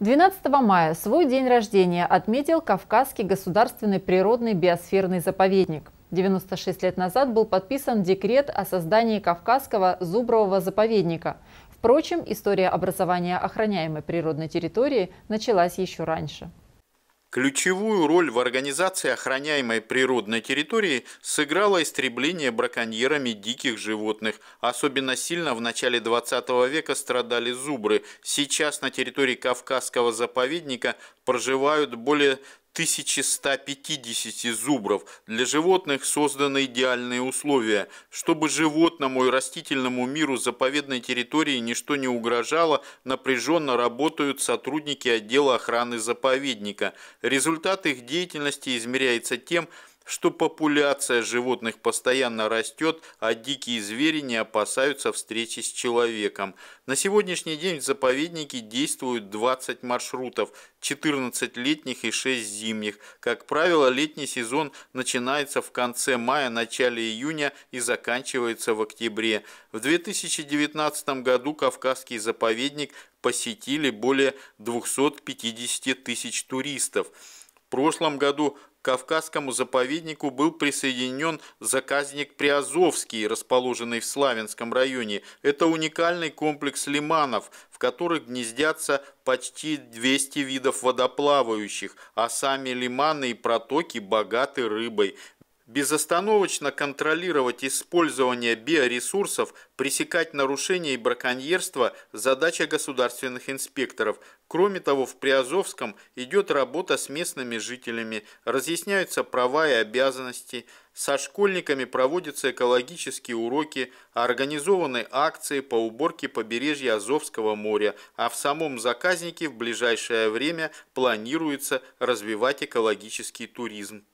12 мая свой день рождения отметил Кавказский государственный природный биосферный заповедник. 96 лет назад был подписан декрет о создании Кавказского зубрового заповедника. Впрочем, история образования охраняемой природной территории началась еще раньше. Ключевую роль в организации охраняемой природной территории сыграло истребление браконьерами диких животных. Особенно сильно в начале 20 века страдали зубры. Сейчас на территории Кавказского заповедника проживают более 1150 зубров. Для животных созданы идеальные условия. Чтобы животному и растительному миру заповедной территории ничто не угрожало, напряженно работают сотрудники отдела охраны заповедника. Результат их деятельности измеряется тем, что что популяция животных постоянно растет, а дикие звери не опасаются встречи с человеком. На сегодняшний день в заповеднике действуют 20 маршрутов, 14 летних и 6 зимних. Как правило, летний сезон начинается в конце мая, начале июня и заканчивается в октябре. В 2019 году Кавказский заповедник посетили более 250 тысяч туристов. В прошлом году к Кавказскому заповеднику был присоединен заказник Приазовский, расположенный в Славянском районе. Это уникальный комплекс лиманов, в которых гнездятся почти 200 видов водоплавающих, а сами лиманы и протоки богаты рыбой безостановочно контролировать использование биоресурсов, пресекать нарушения и браконьерство – задача государственных инспекторов. Кроме того, в Приазовском идет работа с местными жителями, разъясняются права и обязанности, со школьниками проводятся экологические уроки, организованы акции по уборке побережья Азовского моря, а в самом заказнике в ближайшее время планируется развивать экологический туризм.